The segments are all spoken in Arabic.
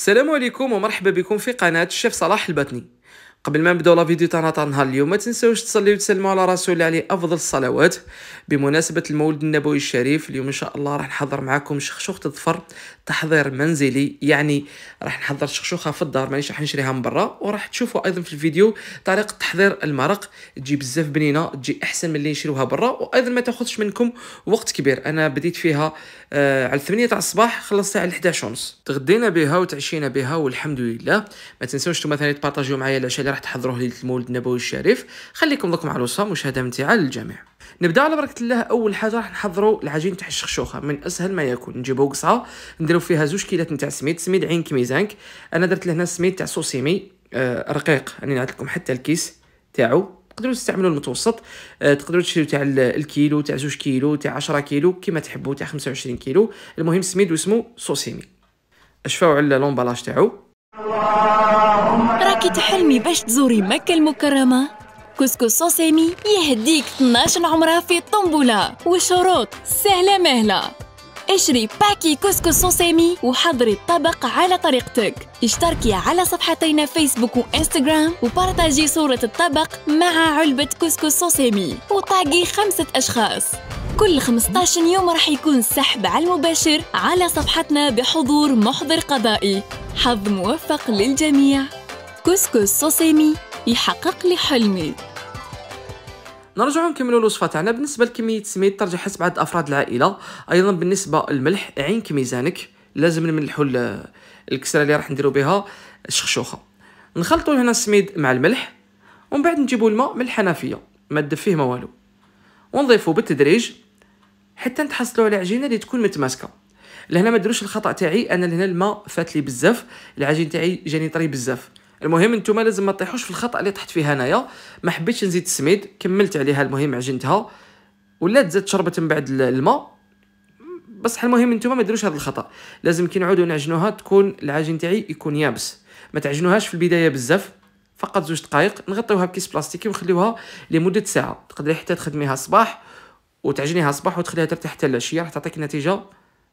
السلام عليكم ومرحبا بكم في قناة الشيف صلاح البطني قبل ما نبداو لا فيديو تاعنا تاع نهار اليوم ما تنساوش تصليو وتسلموا على رسول عليه افضل الصلوات بمناسبه المولد النبوي الشريف اليوم ان شاء الله راح نحضر معكم شخشوخه الظفر تحضير منزلي يعني راح نحضر شخشوخه في الدار مانيش راح نشريها من برا وراح تشوفوا ايضا في الفيديو طريقه تحضير المرق تجي بزاف بنينه تجي احسن من اللي نشروها برا وايضا ما تاخذش منكم وقت كبير انا بديت فيها آه على 8 تاع الصباح خلصتها على 11 ونص تغدينا بها وتعشينا بها والحمد لله ما تنساوش نتوما ثاني تبارطاجيو معايا العشاء اللي راح تحضروه ليله المولد النبوي الشريف خليكم دوك مع الوصفه مشاهده ممتعه للجميع نبدا على بركه الله اول حاجه راح نحضروا العجين تاع الشخشوخه من اسهل ما يكون نجيبو قصعه نديرو فيها زوج كيلات نتاع سميد سميد عين كميزانك انا درت لهنا سميد تاع سوسيمي آه رقيق راني نعطيكم لكم حتى الكيس تاعو تقدروا تستعملوا المتوسط أه تقدروا تشريو تاع الكيلو تاع زوج كيلو تاع 10 كيلو كيما تحبوا تاع 25 كيلو المهم سميد واسمو سوسيمي اشفاو على لومبالاج تاعو راكي تحلمي باش تزوري مكة المكرمة؟ كسكس سوسيمي يهديك 12 عمرة في الطنبولة وشروط سهلة مهلة اشري باكي كسكس سوسيمي وحضري الطبق على طريقتك اشتركي على صفحتينا فيسبوك وانستغرام وبارتاجي صورة الطبق مع علبة كسكس سوسيمي وطاقي خمسة أشخاص كل 15 يوم راح يكون سحب على المباشر على صفحتنا بحضور محضر قضائي حظ موفق للجميع كسكس صوصيمي يحقق لي حلمي نرجع نكملوا الوصفه تاعنا بالنسبه لكميه السميد ترجع حسب عدد افراد العائله ايضا بالنسبه للملح عينك ميزانك لازم نملحوا الكسره اللي راح نديروا بها الشخشوخه نخلطوا هنا السميد مع الملح ومن بعد نجيبوا الماء من الحنفيه ما تدفيه ما والو ونضيفوا بالتدريج حتى نتحصلوا على عجينه اللي تكون متماسكه لهنا ما دروش الخطا تاعي انا لهنا الماء فات لي بزاف العجين تاعي جاني طري بزاف المهم انتم لازم ما تطيحوش في الخطا اللي طحت فيه انايا ما حبيتش نزيد السميد كملت عليها المهم عجنتها ولات تزاد شربت من بعد الماء بصح المهم انتم ما ديروش هذا الخطا لازم كي نعاودو نعجنوها تكون العجين تاعي يكون يابس ما تعجنوهاش في البدايه بزاف فقط زوج دقائق نغطيوها بكيس بلاستيكي ونخليوها لمده ساعه تقدري حتى تخدميها الصباح وتعجنيها الصباح وتخليها ترتاح حتى العشيه راح تعطيك نتيجه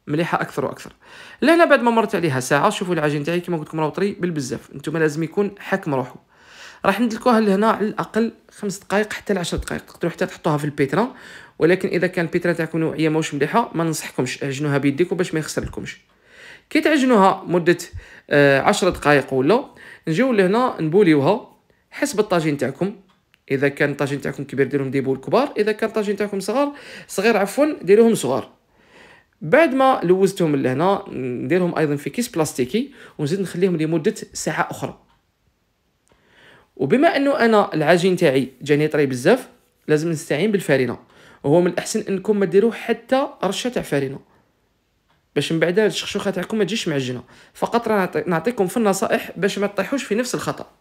مليحه اكثر واكثر لهنا بعد ما مرت عليها ساعه شوفوا العجين تاعي كما قلت لكم راه طري بالبزاف نتوما لازم يكون حاكم روحو راح ندلكوها لهنا على الاقل خمس دقائق حتى ل 10 دقائق تقدروا حتى تحطوها في البيترا ولكن اذا كان البيترا تاعكم نوعيه ماهوش مليحه ما ننصحكمش اعجنوها بيديكم باش ما يخسر لكمش كي تعجنوها مده 10 آه، دقائق ولا نجيو لهنا نبوليوها حسب الطاجين تاعكم اذا كان الطاجين تاعكم كبير ديروهم ديبول كبار اذا كان الطاجين تاعكم صغار صغير عفوا ديروهم صغار بعد ما لوزتهم لهنا نديرهم ايضا في كيس بلاستيكي ونزيد نخليهم لمده ساعه اخرى وبما انه انا العجين تاعي جاني طري بزاف لازم نستعين بالفارينه وهو من الاحسن انكم ما ديروا حتى رشه تاع فارينه باش من بعد الشخشوخه تاعكم ما تجيش معجنه فقط راه نعطيكم في النصائح باش ما تطيحوش في نفس الخطا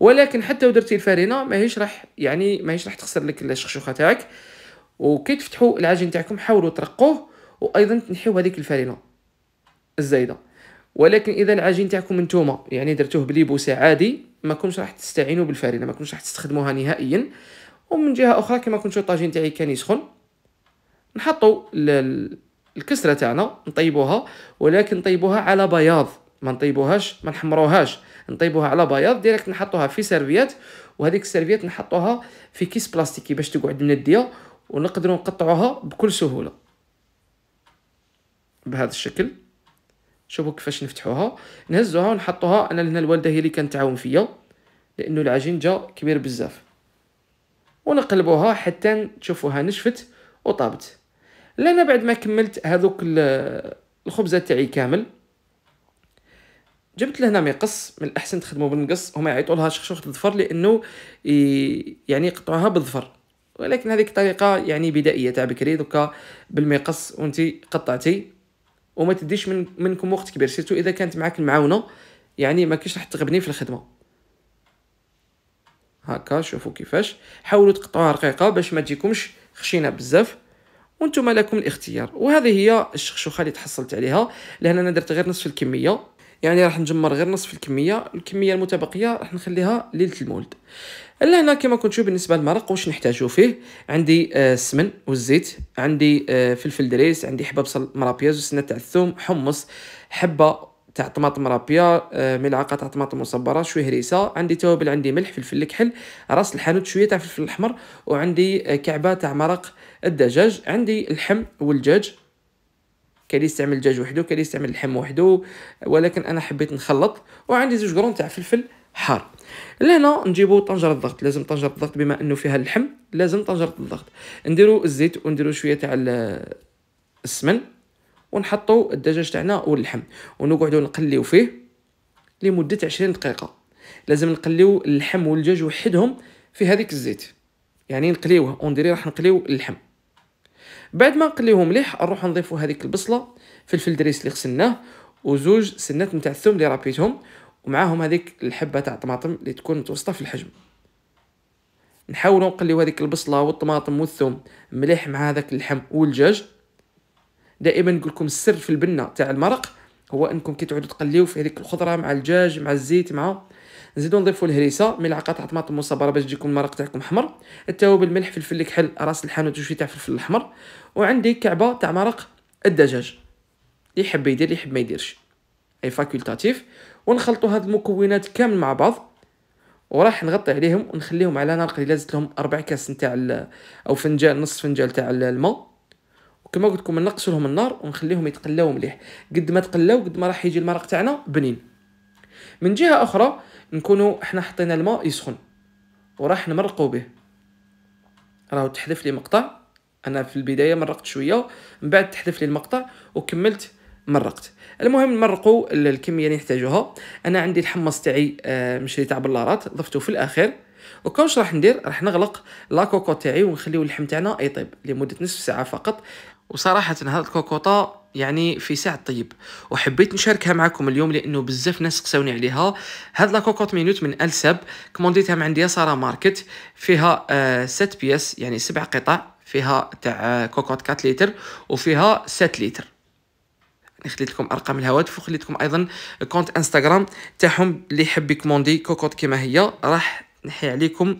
ولكن حتى لو درتي الفارينه ماهيش راح يعني ماهيش راح تخسر لك الشخشوخه تاعك وكي تفتحوا العجين تاعكم حاولوا ترقوه وايضا تنحيو هذيك الفرينه الزايده ولكن اذا العجين تاعكم نتوما يعني درتوه بليبوس عادي ما كنتش راح تستعينوا بالفرينه ما كنتش راح تستخدموها نهائيا ومن جهه اخرى كما كنتو الطاجين تاعي كان يسخن نحطوا الكسره تاعنا نطيبوها ولكن نطيبوها على بياض ما نطيبوهاش ما نحمروهاش نطيبوها على بياض ديريكت نحطوها في سيرفيات وهذيك السيرفيات نحطوها في كيس بلاستيكي باش تقعد منديه ونقدروا نقطعوها بكل سهوله بهذا الشكل شوفوا كيفاش نفتحوها نهزوها ونحطوها انا لهنا الوالده هي اللي كانت تعاون فيا لانه العجين جا كبير بزاف ونقلبوها حتى تشوفوها نشفت وطابت لانا بعد ما كملت هذوك الخبزه تاعي كامل جبت لهنا مقص من الاحسن تخدموا بالمقص هما يعيطوا لها شخشوخه الظفر لانه يعني يقطعوها بالظفر ولكن هذيك الطريقه يعني بدائيه تاع بكري دوكا بالمقص وانت قطعتي وما تديش من منكم وقت كبير سيرتو اذا كانت معاك المعاونه يعني ما كاينش راح تغبني في الخدمه هكا شوفوا كيفاش حاولوا تقطعوها رقيقه باش ما تجيكمش خشينه بزاف وانتم لكم الاختيار وهذه هي الشخشوخه اللي تحصلت عليها لان انا درت غير نصف الكميه يعني راح نجمر غير نصف الكميه الكميه المتبقيه راح نخليها ليله المولد الا هنا كما كنتو بالنسبه للمرق واش نحتاجو فيه عندي آه، السمن آه والزيت عندي آه فلفل دريس عندي حبه بصل مرابياز وسنه تاع الثوم حمص حبه تاع طماطم رابيه آه، ملعقه تاع طماطم مصبره شويه هريسه عندي توابل عندي ملح فلفل الكحل راس الحانوت شويه تاع فلفل الاحمر وعندي آه، كعبه تاع مرق الدجاج عندي اللحم والدجاج كاين اللي يستعمل الدجاج وحده كاين اللي يستعمل اللحم وحده ولكن انا حبيت نخلط وعندي زوج غرون تاع فلفل حار لهنا نجيبو طنجره الضغط لازم طنجره الضغط بما انه فيها اللحم لازم طنجره الضغط نديرو الزيت ونديرو شويه تاع السمن ونحطو الدجاج تاعنا واللحم ونقعدو نقليو فيه لمده 20 دقيقه لازم نقليو اللحم والدجاج وحدهم في هذيك الزيت يعني نقليوه اون ديري راح نقليو اللحم بعد ما نقليوه مليح نروح نضيفو هذيك البصله فلفل دريس اللي غسلناه وزوج سنات نتاع الثوم اللي رابيتهم ومعاهم هذيك الحبه تاع الطماطم اللي تكون متوسطه في الحجم نحاولوا نقليو هذيك البصله والطماطم والثوم مليح مع هذاك اللحم والدجاج دائما نقول لكم السر في البنه تاع المرق هو انكم كي تعودوا تقليو في هذيك الخضره مع الدجاج مع الزيت مع نزيدو نضيفو الهريسه ملعقه تاع طماطم مصبره باش تجيكم المرق تاعكم حمر التوابل الملح فلفل الكحل راس الحانوت وشويه تاع فلفل الاحمر وعندي كعبه تاع مرق الدجاج اللي يحب يدير اللي يحب ما يديرش اي فاكولتاتيف ونخلطوا هاد المكونات كامل مع بعض وراح نغطي عليهم ونخليهم على نار قليله زدت لهم ربع كاس نتاع او فنجان نص فنجان تاع الماء كما قلت لكم نقصوا لهم النار ونخليهم يتقلاو مليح قد ما تقلاو قد ما راح يجي المرق تاعنا بنين من جهه اخرى نكونوا احنا حطينا الماء يسخن وراح نمرقوا به راهو تحذف لي مقطع انا في البدايه مرقت شويه من بعد تحذف لي المقطع وكملت مرقت المهم نمرقوا الكميه اللي نحتاجوها انا عندي الحمص تاعي آه، مشري تاع بلارات ضفته في الاخير وكونش راح ندير راح نغلق لا كوكو تاعي ونخليو اللحم تاعنا يطيب لمده نصف ساعه فقط وصراحه هاد الكوكوطه يعني في ساعة طيب وحبيت نشاركها معكم اليوم لانه بزاف ناس قساوني عليها هاد لا كوكوط مينوت من السب كومونديتها من عند يسارى ماركت فيها آه ست بياس يعني سبع قطع فيها تاع آه، كوكوط 4 لتر وفيها 7 لتر خليت لكم ارقام الهواتف وخليت لكم ايضا كونت انستغرام تاعهم اللي يحب يكوموندي كوكوط كما هي راح نحي عليكم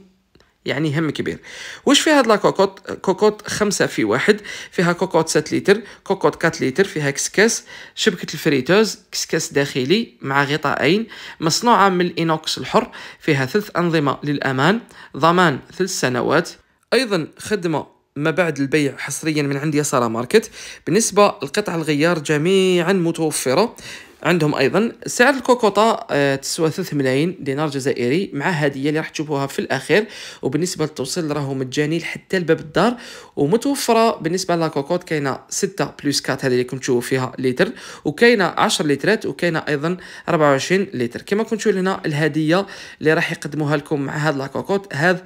يعني هم كبير وش في هاد لاكوكوت كوكوت خمسة في واحد فيها كوكوت 7 لتر كوكوت 4 لتر فيها كسكاس شبكة الفريتوز كسكاس داخلي مع غطاءين مصنوعة من الإينوكس الحر فيها ثلث أنظمة للأمان ضمان ثلث سنوات أيضا خدمة ما بعد البيع حصريا من عند يسارى ماركت بالنسبة لقطع الغيار جميعا متوفرة عندهم ايضا سعر الكوكوطا آه، تسوى 3 ملايين دينار جزائري مع هديه اللي راح تشوفوها في الاخير وبالنسبه للتوصيل راهو مجاني حتى لباب الدار ومتوفره بالنسبه لاكوكوط كاينه 6 بلس 4 هذه اللي كنتو فيها لتر وكاينه 10 لترات وكاينه ايضا 24 لتر كما كنتو هنا الهديه اللي راح يقدموها لكم مع هاد لاكوكوط هاد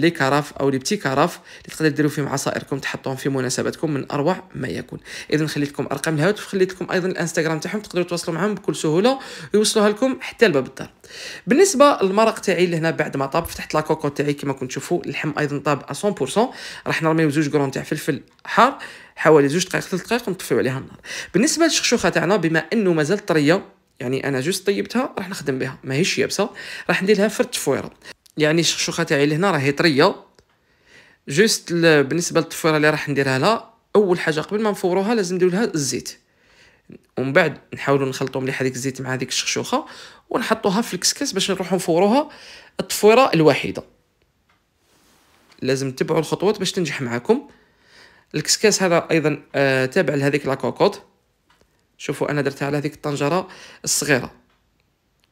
لي كراف او لي بتي كراف اللي تقدروا ديروا فيهم عصائركم تحطوهم في مناسباتكم من اروع ما يكون اذا خليت لكم ارقام الهاتف خليت لكم ايضا الانستغرام تاعهم تقدروا تواصلوا معهم بكل سهوله ويوصلوها لكم حتى لباب الدار بالنسبه للمرق تاعي اللي هنا بعد ما طاب فتحت كوكو تاعي كما كنت تشوفوا اللحم ايضا طاب 100% راح نرميو زوج كرون تاع فلفل حار حوالي زوج دقائق ثلاث دقائق ونطفيو عليها النار بالنسبه للشخشوخه تاعنا بما انه مازال طريه يعني انا جوست طيبتها راح نخدم بها ماهيش يابسه راح ندير لها فرد تفويره يعني الشخشوخه تاعي اللي هنا راهي طريه جوست بالنسبه للتفويره اللي راح نديرها لها اول حاجه قبل ما نفوروها لازم ندير لها الزيت ومن بعد نحاولوا نخلطوا مليح هذيك الزيت مع هذيك الشخشوخه ونحطوها في الكسكاس باش نروحوا نفوروها التفويره الوحيده لازم تتبعوا الخطوات باش تنجح معاكم الكسكاس هذا ايضا آه تابع لهذيك لاكوكوط شوفوا انا درتها على هذيك الطنجره الصغيره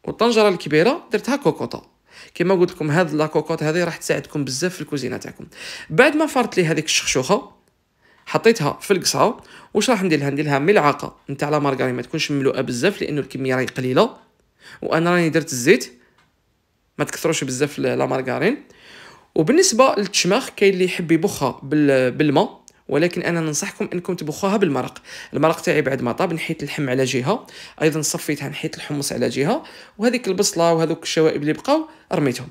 والطنجره الكبيره درتها كوكوطه كما قلت لكم هاد لاكوكوط هذه راح تساعدكم بزاف في الكوزينه تاعكم بعد ما فرت لي هذيك الشخشوخه حطيتها في القصعه واش راح ندير لها ندير لها ملعقه نتاع لا مارغرين ما تكونش مملوءه بزاف لانه الكميه راهي قليله وانا راني درت الزيت ما تكثروش بزاف لا مارغرين وبالنسبه للتشماخ كاين اللي يحب يبخها بالماء ولكن انا ننصحكم انكم تبخوها بالمرق المرق تاعي بعد ما طاب نحيت اللحم على جهه ايضا صفيتها نحيت الحمص على جهه وهذيك البصله وهذوك الشوائب اللي بقاو رميتهم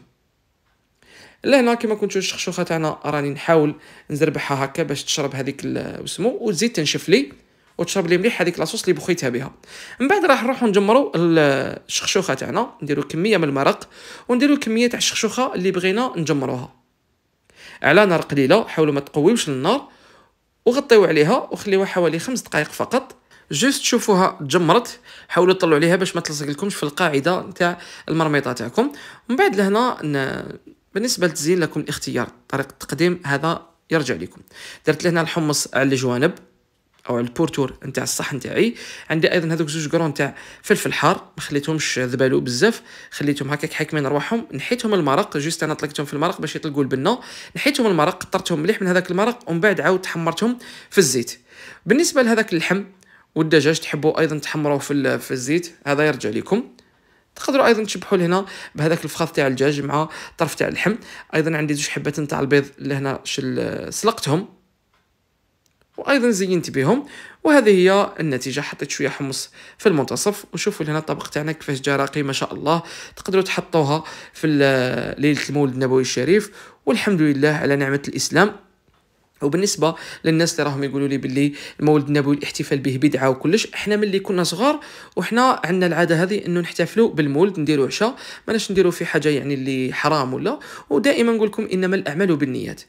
لهنا كما كنتو الشخشوخه تاعنا راني نحاول نزربحها هكا باش تشرب هذيك وسمو وتزيد تنشف لي وتشرب لي مليح هذيك لاصوص اللي بخيتها بها من بعد راح نروحو نجمرو الشخشوخه تاعنا نديرو كميه من المرق ونديرو كميه تاع الشخشوخه اللي بغينا نجمروها على نار قليله حاولوا ما تقويوش النار وغطيو عليها وخليوها حوالي خمس دقائق فقط جست تشوفوها تجمرت حاولوا تطلعوا عليها باش ما تلصق لكمش في القاعده نتاع المرميطه تاعكم من بعد لهنا بالنسبه لتزيين لكم الاختيار طريقه التقديم هذا يرجع لكم درت لهنا الحمص على الجوانب او على البورتور نتاع الصحن تاعي عندي ايضا هذوك زوج كرون نتاع فلفل حار ما خليتهمش ذبالو بزاف خليتهم هكاك حاكمين رواحهم نحيتهم المرق جوست انا طلقتهم في المرق باش يطلقوا البنه نحيتهم المرق قطرتهم مليح من هذاك المرق ومن بعد عاود حمرتهم في الزيت بالنسبه لهذاك اللحم والدجاج تحبوا ايضا تحمروه في في الزيت هذا يرجع لكم تقدروا ايضا تشبحوا لهنا بهذاك الفخاذ تاع الدجاج مع طرف تاع اللحم ايضا عندي زوج حبات نتاع البيض لهنا شل سلقتهم وايضا زينت بهم وهذه هي النتيجه حطيت شويه حمص في المنتصف وشوفوا هنا الطبق تاعنا كيفاش جا راقي ما شاء الله تقدروا تحطوها في ليله المولد النبوي الشريف والحمد لله على نعمه الاسلام وبالنسبه للناس اللي راهم يقولوا لي باللي المولد النبوي الاحتفال به بدعه وكلش احنا ملي كنا صغار وحنا عندنا العاده هذه انه نحتفلوا بالمولد نديروا عشاء ماناش نديروا في حاجه يعني اللي حرام ولا ودائما نقول لكم انما الاعمال بالنيات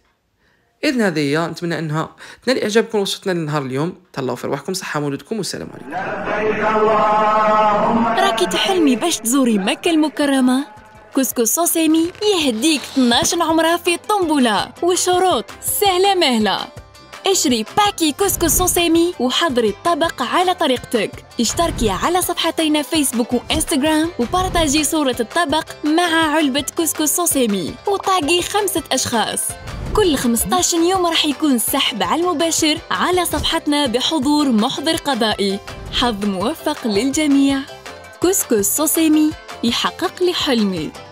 اذا هذه هي نتمنى انها تنال اعجابكم وصلتنا للنهار اليوم تهلاو في رواحكم صحه مولودكم والسلام عليكم راكي تحلمي باش تزوري مكه المكرمه كسكس صوصيمي يهديك 12 عمرة في الطنبولة وشروط سهلة مهلة اشري باكي كسكس صوصيمي وحضري الطبق على طريقتك اشتركي على صفحتينا فيسبوك وانستغرام وبارتاجي صورة الطبق مع علبة كسكس صوصيمي وطاقي خمسة أشخاص كل 15 يوم راح يكون سحب على المباشر على صفحتنا بحضور محضر قضائي حظ موفق للجميع كسكس صوصيمي يحقق لي حلمي